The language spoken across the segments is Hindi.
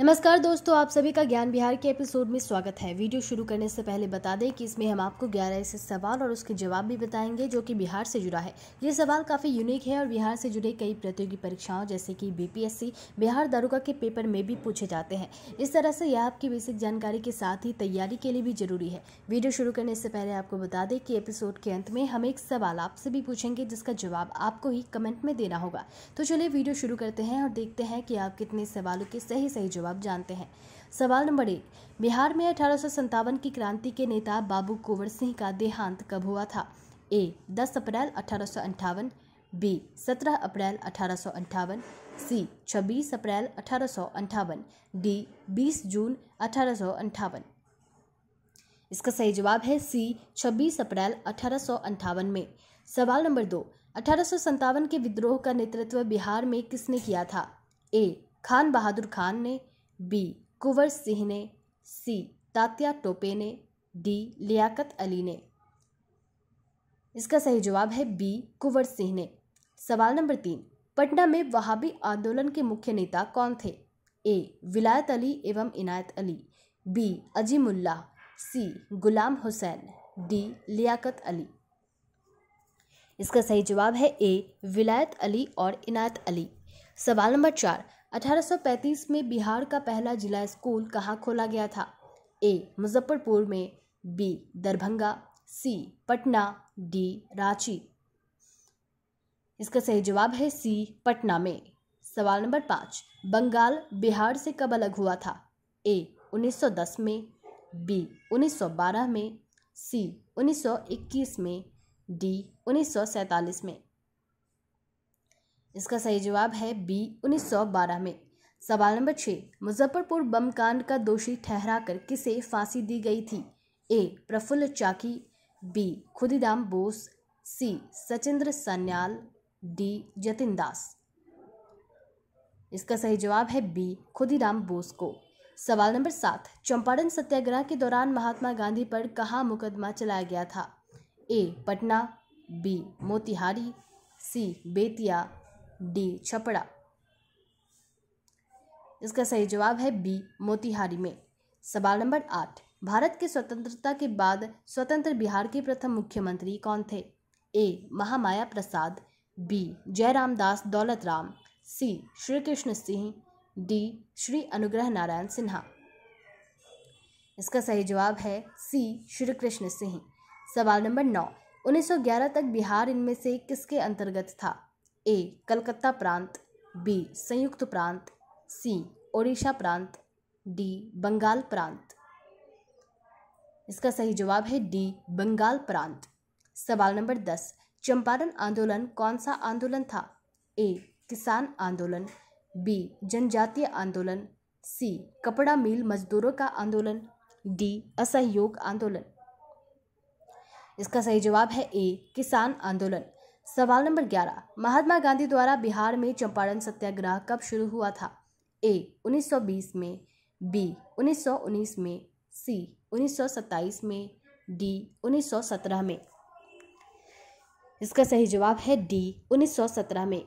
नमस्कार दोस्तों आप सभी का ज्ञान बिहार के एपिसोड में स्वागत है वीडियो शुरू करने से पहले बता दें कि इसमें हम आपको 11 ऐसे सवाल और उसके जवाब भी बताएंगे जो कि बिहार से जुड़ा है ये सवाल काफ़ी यूनिक है और बिहार से जुड़े कई प्रतियोगी परीक्षाओं जैसे कि बीपीएससी बिहार दारोगा के पेपर में भी पूछे जाते हैं इस तरह से यह आपकी बेसिक जानकारी के साथ ही तैयारी के लिए भी जरूरी है वीडियो शुरू करने से पहले आपको बता दें कि एपिसोड के अंत में हम एक सवाल आपसे भी पूछेंगे जिसका जवाब आपको ही कमेंट में देना होगा तो चलिए वीडियो शुरू करते हैं और देखते हैं कि आप कितने सवालों के सही सही जवाब जवाब जानते हैं सवाल नंबर एक बिहार में अठारह की क्रांति के नेता बाबू कुंवर सिंह का देहांत कब हुआ था ए 10 अप्रैल अठारह बी 17 अप्रैल अठारह सी 26 अप्रैल अठारह डी 20 जून अठारह इसका सही जवाब है सी 26 अप्रैल अठारह में सवाल नंबर दो अठारह के विद्रोह का नेतृत्व बिहार में किसने किया था ए खान बहादुर खान ने बी कुंवर सिंह ने सी तात्या टोपे ने डी लियाकत अली ने इसका सही जवाब है बी कुंवर सिंह ने सवाल नंबर तीन पटना में वहाबी आंदोलन के मुख्य नेता कौन थे ए विलायत अली एवं Inayat Ali B Azimullah C Ghulam Hussain D Liaquat Ali इसका सही जवाब है ए विलायत अली और इनायत अली सवाल नंबर चार 1835 में बिहार का पहला जिला स्कूल कहाँ खोला गया था ए मुजफ्फरपुर में B Darbhanga C Patna D Ranchi इसका सही जवाब है सी पटना में सवाल नंबर पाँच बंगाल बिहार से कब अलग हुआ था ए 1910 में बी 1912 में सी 1921 में डी 1947 में इसका सही जवाब है बी 1912 में सवाल नंबर छः मुजफ्फरपुर बम कांड का दोषी ठहरा कर किसे फांसी दी गई थी A Prafulla Chaki B Khudiram Bose C Sachindra Sanyal D Jatin Das इसका सही जवाब है बी खुदीराम बोस को सवाल नंबर सात चंपारण सत्याग्रह के दौरान महात्मा गांधी पर कहाँ मुकदमा चलाया गया था A Patna B Motihari C Bettiah D Chhapra इसका सही जवाब है बी मोतिहारी में सवाल नंबर आठ भारत के स्वतंत्रता के बाद स्वतंत्र बिहार के प्रथम मुख्यमंत्री कौन थे A Mahamaya Prasad B Jairam Das Daulat Ram C Shri Krishna Singh D Shri Anugrah Narayan Sinha इसका सही जवाब है सी श्री कृष्ण सिंह सवाल नंबर नौ 1911 तक बिहार इनमें से किसके अंतर्गत था ए कलकत्ता प्रांत बी संयुक्त प्रांत सी ओडिशा प्रांत डी बंगाल प्रांत इसका सही जवाब है डी बंगाल प्रांत सवाल नंबर दस चंपारण आंदोलन कौन सा आंदोलन था ए किसान आंदोलन बी जनजातीय आंदोलन सी कपड़ा मिल मजदूरों का आंदोलन डी असहयोग आंदोलन इसका सही जवाब है ए किसान आंदोलन सवाल नंबर ग्यारह महात्मा गांधी द्वारा बिहार में चंपारण सत्याग्रह कब शुरू हुआ था ए 1920 में बी 1919 में सी 1927 में डी 1917 में इसका सही जवाब है डी 1917 में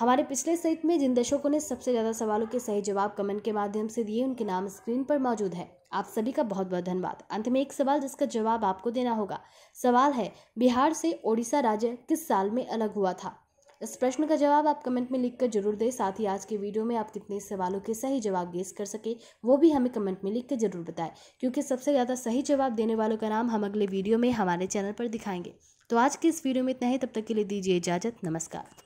हमारे पिछले सहित में जिन दर्शकों ने सबसे ज़्यादा सवालों के सही जवाब कमेंट के माध्यम से दिए उनके नाम स्क्रीन पर मौजूद है आप सभी का बहुत बहुत धन्यवाद अंत में एक सवाल जिसका जवाब आपको देना होगा सवाल है बिहार से ओडिशा राज्य किस साल में अलग हुआ था इस प्रश्न का जवाब आप कमेंट में लिखकर जरूर दें साथ ही आज के वीडियो में आप कितने सवालों के सही जवाब गेस कर सके वो भी हमें कमेंट में लिख कर जरूर बताएं क्योंकि सबसे ज़्यादा सही जवाब देने वालों का नाम हम अगले वीडियो में हमारे चैनल पर दिखाएंगे तो आज के इस वीडियो में इतना ही तब तक के लिए दीजिए इजाज़त नमस्कार